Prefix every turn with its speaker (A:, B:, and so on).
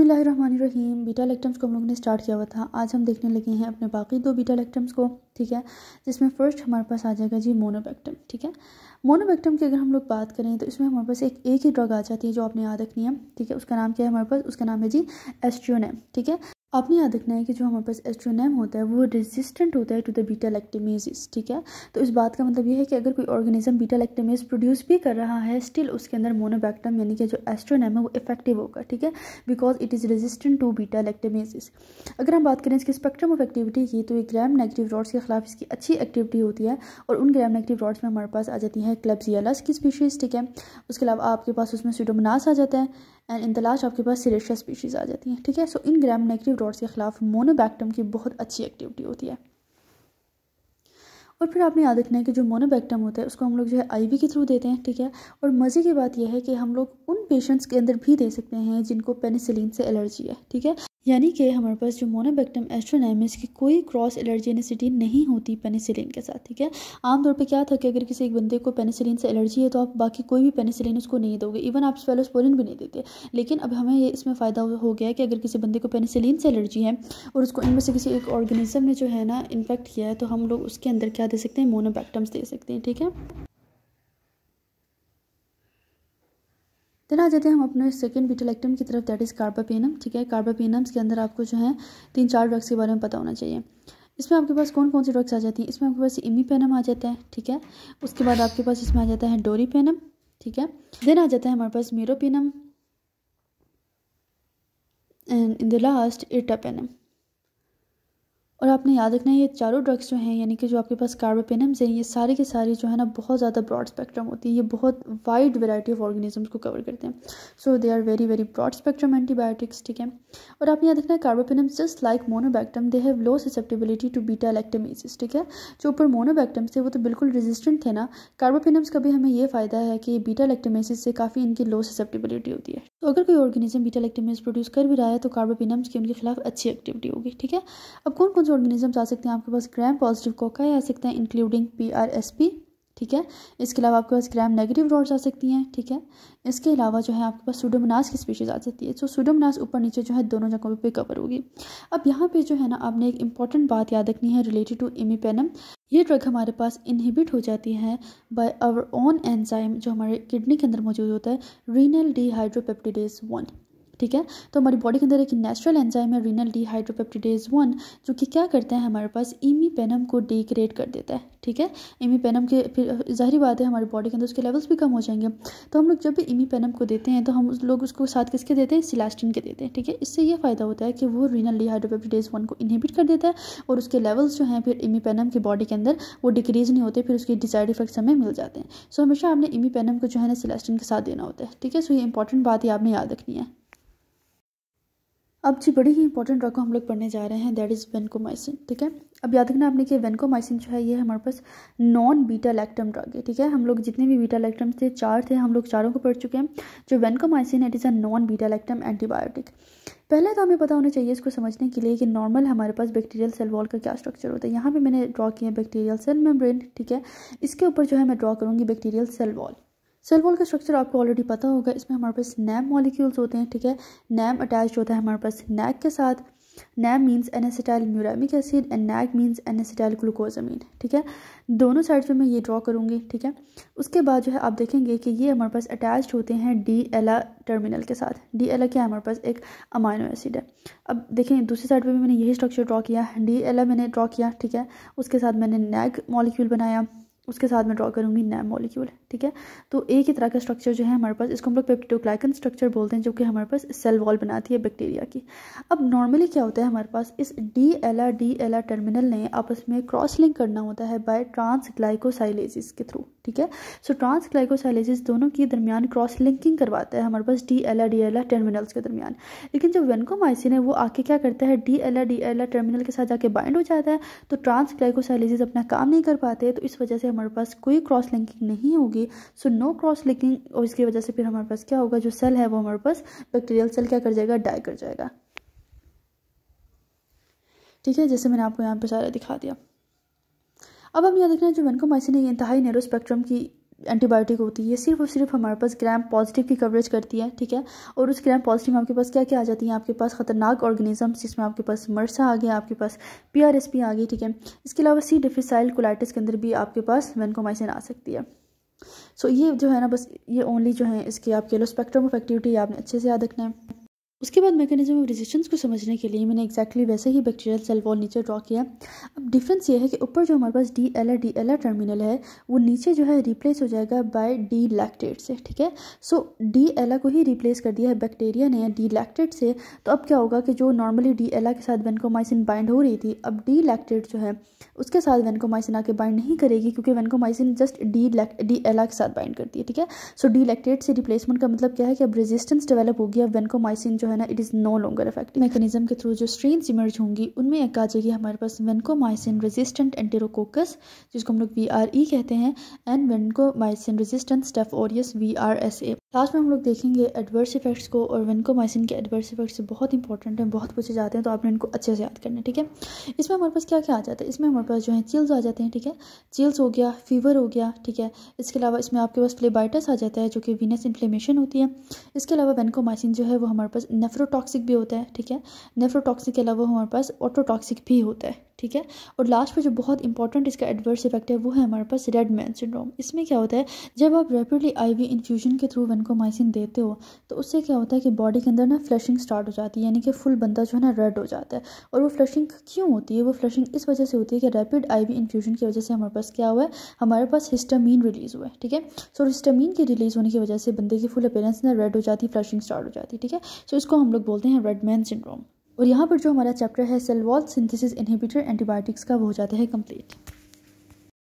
A: रहीम beta लेक्टम्स को हम लोग ने स्टार्ट किया हुआ था आज हम देखने लगे हैं अपने बाकी दो बीटा लेक्टम्स को ठीक है जिसमें फर्स्ट हमारे पास आ जाएगा जी मोनोबैक्टम ठीक है मोनोबैक्टम की अगर हम लोग बात करें तो इसमें हमारे पास एक एक ही ड्रग आ जाती है जो आपने याद रखनी है ठीक है उसका नाम क्या है हमारे पास उसका नाम है जी एस्ट्रोनेम ठीक है आपने याद रखना है कि जो हमारे पास एस्ट्रोनेम होता है वो रेजिस्टेंट होता है टू द बीटा लैक्टेमेजिस ठीक है तो इस बात का मतलब ये है कि अगर कोई ऑर्गेनिज्म बीटा लैक्टेमेज प्रोड्यूस भी कर रहा है स्टिल उसके अंदर मोनोबैक्टम यानी कि जो एस्ट्रोनेम है वो इफेक्टिव होगा ठीक है because it is resistant to beta lactamases अगर हम बात करें इसके स्पेक्ट्रम ऑफ एक्टिविटी की तो ये ग्राम नेगेटिव रॉड्स के खिलाफ इसकी अच्छी एक्टिविटी होती है और उन ग्रैम नेगेटिव रॉड्स में हमारे पास आ जाती है क्लब्स की स्पीशीज़ ठीक है उसके अलावा आपके पास उसमें सीडोमनास आ जाता है एंड इन द लास्ट आपके पास सीरेशिया स्पीशीज़ आ जाती हैं ठीक है सो इन ग्राम नेगेटिव डॉट्स के खिलाफ मोनोबैक्टम की बहुत अच्छी एक्टिविटी होती है और फिर आपने याद रखना है कि जो मोनोबैक्टम होता है उसको हम लोग जो है आई के थ्रू देते हैं ठीक है और मज़े की बात यह है कि हम लोग उन पेशेंट्स के अंदर भी दे सकते हैं जिनको पेनिसिलिन से एलर्जी है ठीक है यानी कि हमारे पास जो मोनोबैक्टम एस्ट्रोनाइम इसकी कोई क्रॉस एलर्जेनिसिटी नहीं होती पेनिसिलिन के साथ ठीक है आमतौर पे क्या था कि अगर किसी एक बंदे को पेनिसिलिन से एलर्जी है तो आप बाकी कोई भी पेनिसिलिन उसको नहीं दोगे इवन आप स्वेलोस्पोरिन भी नहीं देते लेकिन अब हमें इसमें फ़ायदा हो गया कि अगर किसी बंदे को पेनिसिलिन से एलर्जी है और उसको इनमें से किसी एक ऑर्गेनिज्म ने जो है ना इन्फेक्ट किया है तो हम लोग उसके अंदर क्या दे सकते हैं मोनोबैक्टम्स दे सकते हैं ठीक है देन आ जाते हैं हम अपने सेकेंड बीटल एक्टम की तरफ दैट इज़ कार्बापेनम ठीक है कार्बापेनम्स के अंदर आपको जो है तीन चार ड्रग्स के बारे में पता होना चाहिए इसमें आपके पास कौन कौन सी ड्रग्स आ जाती हैं इसमें आपके पास इमी पेनम आ जाता है ठीक है उसके बाद आपके पास इसमें आ जाता है डोरी पेनम ठीक है देन आ जाता है हमारे पास meropenem and in the last ertapenem और आपने याद रखना है ये चारों ड्रग्स जो हैं यानी कि जो आपके पास कार्बोपेनम्स हैं ये सारी के सारी जो है ना बहुत ज़्यादा ब्रॉड स्पेक्ट्रम होती है ये बहुत वाइड वेराइटी ऑफ ऑर्गेनिजम्स को कवर करते हैं so they are very very broad spectrum antibiotics ठीक है और आपने याद रखना है carbapenems just like monobactam they have low susceptibility to beta lactamases ठीक है जो ऊपर मोनोबैक्टम्स थे वो तो बिल्कुल रेजिस्टेंट थे ना कार्बोपेनम्स का भी हमें ये फ़ायदा है कि बीटा इलेक्टोमेसिस से काफ़ी इनकी लो सेसेप्टेबिलिटी होती है तो अगर कोई ऑर्गेनिज्म बीटा इलेक्टोमेस प्रोड्यूस कर भी रहा है तो कार्बोपेनम्स की उनके खिलाफ अच्छी एक्टिविटी होगी ठीक है अब कौन कौन कुछ ऑर्गेनिज्म आ सकते हैं आपके पास ग्राम पॉजिटिव कोकाई आ सकते हैं including P R S P ठीक है इसके अलावा आपके पास ग्राम नेगेटिव रॉड्स आ सकती हैं ठीक है इसके अलावा जो है आपके पास सूडोमनास की स्पीशीज़ आ सकती है सो सूडोमनास ऊपर नीचे जो है दोनों जगहों पे कवर होगी अब यहाँ पे जो है ना आपने एक इंपॉर्टेंट बात याद रखनी है रिलेटेड टू इमीपेनम ये ड्रग हमारे पास इनहिबिट हो जाती है बाय आवर ओन एंजाइम जो हमारे किडनी के अंदर मौजूद होता है रीनल डीहाइड्रोपेप्टिडेज वन ठीक है तो हमारी बॉडी के अंदर एक नेचुरल एंजाइम है रीनल डिहाइड्रोपेप्टिडेज वन जो कि क्या करते हैं हमारे पास ईमी पेनम को डिक्रिएट कर देता है ठीक है इमी पेनम के फिर जाहरी बात है हमारी बॉडी के अंदर उसके लेवल्स भी कम हो जाएंगे तो हम लोग जब भी इमी पेनम को देते हैं तो हम लोग उसको साथ किसके देते हैं सिलास्टिन के देते हैं ठीक है इससे यह फ़ायदा होता है कि वो रीनल डिहाइड्रोपेप्टिडेज वन को इनहिबिट कर देता है और उसके लेवल्स जो हैं फिर इमीपेनम पेनम की बॉडी के अंदर वो डिक्रीज नहीं होते फिर उसके डिजायर्ड इफेक्ट्स हमें मिल जाते हैं सो हमेशा आपने इमी पेनम को जो है ना सिलास्टिन के साथ देना होता है ठीक है सो ये इंपॉर्टेंट बात ही आपने याद रखनी है अब जी बड़ी ही इंपॉर्टेंट ड्रग को हम लोग पढ़ने जा रहे हैं दैट इज़ वेनकोमाइसिन ठीक है अब याद रखना आपने कि वेनकोमाइसिन जो है ये हमारे पास नॉन बीटा लैक्टम ड्रग है ठीक है हम लोग जितने भी बीटा लैक्टम थे चार थे हम लोग चारों को पढ़ चुके हैं जो vancomycin it is a non beta lactam antibiotic पहले तो हमें पता होना चाहिए इसको समझने के लिए कि नॉर्मल हमारे पास बैक्टीरियल सेल वॉल का क्या स्ट्रक्चर होता है यहाँ पर मैंने ड्रॉ किया है बैक्टीरियल सेल मेम्ब्रेन ठीक है इसके ऊपर जो है मैं ड्रॉ करूँगी bacterial cell wall cell wall का स्ट्रक्चर आपको ऑलरेडी पता होगा इसमें हमारे पास नैम मॉलिक्यूल्स होते हैं ठीक है नैम अटैच होता है हमारे पास नैक के साथ NAM means N acetyl muramic acid and NAC means N acetyl glucosamine ठीक है दोनों साइड पे मैं ये ड्रॉ करूँगी ठीक है उसके बाद जो है आप देखेंगे कि ये हमारे पास अटैच होते हैं डी एला टर्मिनल के साथ डी एला क्या है हमारे पास एक अमाइनो एसिड है अब देखें दूसरी साइड पर भी मैंने यही स्ट्रक्चर ड्रॉ किया डी एला मैंने ड्रॉ किया ठीक है उसके साथ मैंने नैक मॉलिक्यूल बनाया उसके साथ मैं ड्रॉ करूँगी नैम मॉलिक्यूल ठीक है तो एक ही तरह का स्ट्रक्चर जो है हमारे पास इसको हम लोग पेप्टोग्लाइकन स्ट्रक्चर बोलते हैं जो कि हमारे पास सेल वॉल बनाती है बैक्टीरिया की अब नॉर्मली क्या होता है हमारे पास इस D L R D L R terminal ने आपस में क्रॉस लिंक करना होता है बाय ट्रांस ग्लाइकोसाइलेसिस के थ्रू ठीक है सो ट्रांस ग्लाइकोसाइलेसिस दोनों के दरमियान क्रॉस लिंकिंग करवाता है हमारे पास D L R D L R terminals के दरमियान लेकिन जो वेनकोमाइसिन है वो आके क्या करता है D L R D L R terminal के साथ जाके बाइंड हो जाता है तो ट्रांस ग्लाइकोसाइलेसिस अपना काम नहीं कर पाते तो इस वजह से हमारे पास कोई क्रॉस लिंकिंग नहीं होगी सो नो क्रॉस लिंकिंग और इसकी वजह से फिर हमारे पास क्या होगा जो सेल है वो हमारे पास बैक्टीरियल सेल क्या कर जाएगा डाई कर जाएगा ठीक है जैसे मैंने आपको यहाँ पर सारा दिखा दिया अब हम यहाँ देखना हैं जो वनकोमाइसिन इंतहाई नेरो स्पेक्ट्रम की एंटीबायोटिक होती है ये सिर्फ और सिर्फ हमारे पास ग्राम पॉजिटिव की कवरेज करती है ठीक है और उस ग्राम पॉजिटिव में आपके पास क्या क्या आ जाती है आपके पास खतरनाक ऑर्गेनिज्म जिसमें आपके पास मरसा आ गया आपके पास पी आर एस पी आ गई ठीक है इसके अलावा सी डिफिसाइल कोलाइटिस के अंदर भी आपके पास वेनकोमाइसिन आ सकती है सो so, ये जो है ना बस ये ओनली जो है इसके आपके लो स्पेक्ट्रम ऑफ एक्टिविटी आपने अच्छे से याद रखना है उसके बाद मैकेनिज्म ऑफ रेजिस्टेंस को समझने के लिए मैंने एक्जैक्टली exactly वैसे ही बैक्टीरियल सेल वॉल नीचे ड्रॉ किया अब डिफरेंस ये है कि ऊपर जो हमारे पास D L D L terminal है वो नीचे जो है रिप्लेस हो जाएगा बाय डी लैक्टेट से ठीक है सो डी एल को ही रिप्लेस कर दिया है बैक्टीरिया ने डी लैक्टेट से तो अब क्या होगा कि जो नॉर्मली डी एल के साथ वेनकोमाइसिन बाइंड हो रही थी अब डी लैक्टेट जो है उसके साथ वेनकोमाइसिन आके बाइंड नहीं करेगी क्योंकि vancomycin just D D L के साथ बाइंड करती है ठीक है सो डी लैक्टेट से रिप्लेसमेंट का मतलब क्या है कि अब रेजिस्टेंस डेवलप होगी अब वेनकोमाइसिन जो है ना it is no longer effective mechanism के थ्रू जो स्ट्रेन इमर्ज होंगी उनमें एक आ जाएगी हमारे पास वेनकोमाइसिन रेजिस्टेंट एंटेरोकोकस जिसको हम लोग वी आर ई कहते हैं and vancomycin resistant staph aureus V R S A last में हम लोग देखेंगे एडवर्स इफेक्ट्स को और वेनकोमाइसिन के एडवर्स इफेक्ट्स बहुत इंपॉर्टेंट हैं बहुत पूछे जाते हैं तो आपने इनको अच्छे से याद करना ठीक है इसमें हमारे पास क्या क्या आ जाता है इसमें हमारे पास जो है चिल्स आ जाते हैं ठीक है चिल्स हो गया फीवर हो गया ठीक है इसके अलावा इसमें आपके पास फ्लेबाइटस आ जाता है जो कि वीनस इन्फ्लेमेशन होती है इसके अलावा वेनकोमाइसिन जो है वो हमारे पास नेफ्रोटॉक्सिक भी होता है ठीक है नेफ्रोटॉक्सिक के अलावा हमारे पास ऑटोटॉक्सिक भी होता है ठीक है और लास्ट में जो बहुत इंपॉर्टेंट इसका एडवर्स इफेक्ट है वो है हमारे पास रेड मैन सिंड्रोम इसमें क्या होता है जब आप आई आईवी इन्फ्यूजन के थ्रू वेनकोमाइसिन देते हो तो उससे क्या होता है कि बॉडी के अंदर ना फ्लशिंग स्टार्ट हो जाती है यानी कि फुल बंदा जो है ना रेड हो जाता है और वो फ्लशिंग क्यों होती है वो फ्लशिंग इस वजह से होती है कि रैपिड आई इन्फ्यूजन की वजह से हमारे पास क्या हुआ है हमारे पास हिस्टामीन रिलीज हुआ है ठीक है सो हिस्टामीन के रिलीज होने की वजह से बंदे की फुल अपेयरेंस ना रेड हो जाती है फ्लशिंग स्टार्ट हो जाती है ठीक है सो इसको हम लोग बोलते हैं रेड मैन सिंड्रोम और यहाँ पर जो हमारा चैप्टर है सेलवॉल सिंथेसिस इनहिबिटर एंटीबायोटिक्स का वो हो जाता है कंप्लीट